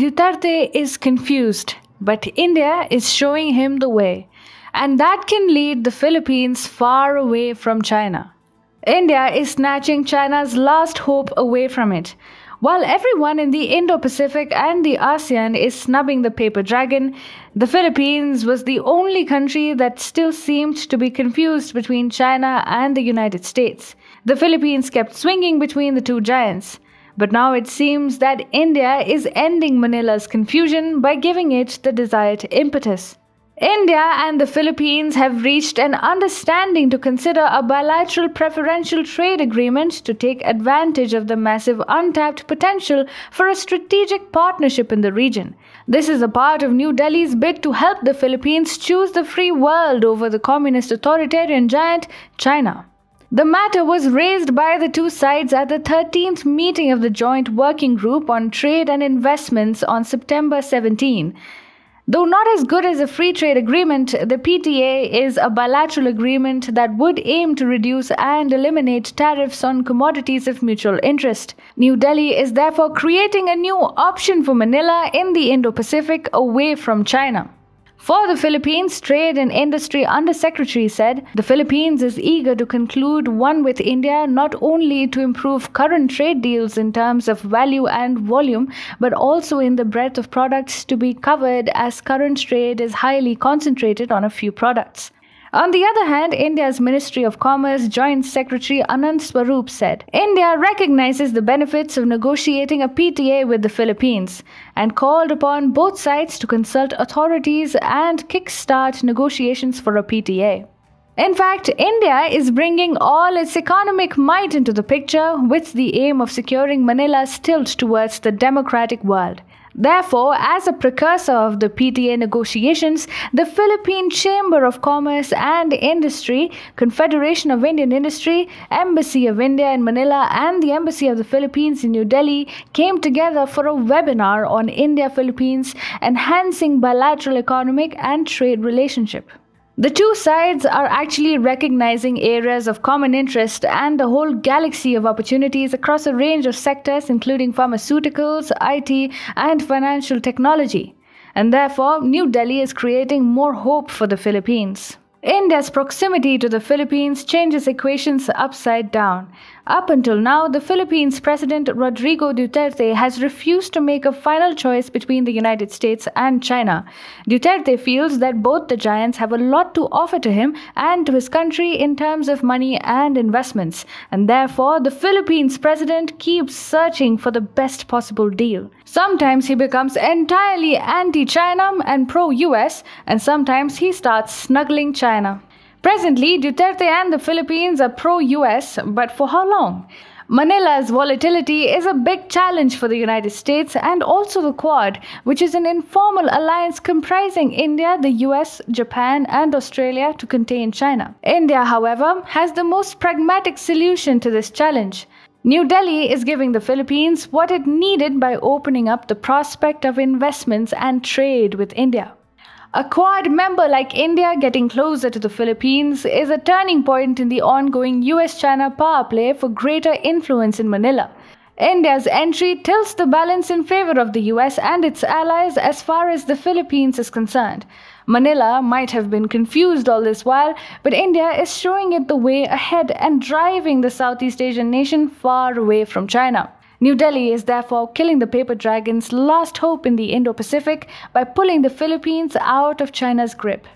Duterte is confused, but India is showing him the way, and that can lead the Philippines far away from China. India is snatching China's last hope away from it. While everyone in the Indo Pacific and the ASEAN is snubbing the paper dragon, the Philippines was the only country that still seemed to be confused between China and the United States. The Philippines kept swinging between the two giants. But now it seems that India is ending Manila's confusion by giving it the desired impetus. India and the Philippines have reached an understanding to consider a bilateral preferential trade agreement to take advantage of the massive untapped potential for a strategic partnership in the region. This is a part of New Delhi's bid to help the Philippines choose the free world over the communist authoritarian giant China. The matter was raised by the two sides at the 13th meeting of the Joint Working Group on Trade and Investments on September 17. Though not as good as a free trade agreement, the PTA is a bilateral agreement that would aim to reduce and eliminate tariffs on commodities of mutual interest. New Delhi is therefore creating a new option for Manila in the Indo Pacific away from China. For the Philippines, Trade and Industry Undersecretary said the Philippines is eager to conclude one with India not only to improve current trade deals in terms of value and volume, but also in the breadth of products to be covered as current trade is highly concentrated on a few products. On the other hand, India's Ministry of Commerce Joint Secretary Anand Swarup said India recognizes the benefits of negotiating a PTA with the Philippines and called upon both sides to consult authorities and kickstart negotiations for a PTA. In fact, India is bringing all its economic might into the picture with the aim of securing Manila's tilt towards the democratic world. Therefore, as a precursor of the PTA negotiations, the Philippine Chamber of Commerce and Industry, Confederation of Indian Industry, Embassy of India in Manila, and the Embassy of the Philippines in New Delhi came together for a webinar on India Philippines Enhancing Bilateral Economic and Trade Relationship. The two sides are actually recognizing areas of common interest and a whole galaxy of opportunities across a range of sectors, including pharmaceuticals, IT, and financial technology. And therefore, New Delhi is creating more hope for the Philippines. India's proximity to the Philippines changes equations upside down. Up until now, the Philippines President Rodrigo Duterte has refused to make a final choice between the United States and China. Duterte feels that both the giants have a lot to offer to him and to his country in terms of money and investments, and therefore the Philippines president keeps searching for the best possible deal. Sometimes he becomes entirely anti China and pro US, and sometimes he starts snuggling China. Presently, Duterte and the Philippines are pro US, but for how long? Manila's volatility is a big challenge for the United States and also the Quad, which is an informal alliance comprising India, the US, Japan, and Australia to contain China. India, however, has the most pragmatic solution to this challenge. New Delhi is giving the Philippines what it needed by opening up the prospect of investments and trade with India. A Quad member like India getting closer to the Philippines is a turning point in the ongoing US China power play for greater influence in Manila. India's entry tilts the balance in favor of the US and its allies as far as the Philippines is concerned. Manila might have been confused all this while, but India is showing it the way ahead and driving the Southeast Asian nation far away from China. New Delhi is therefore killing the paper dragon's last hope in the Indo Pacific by pulling the Philippines out of China's grip.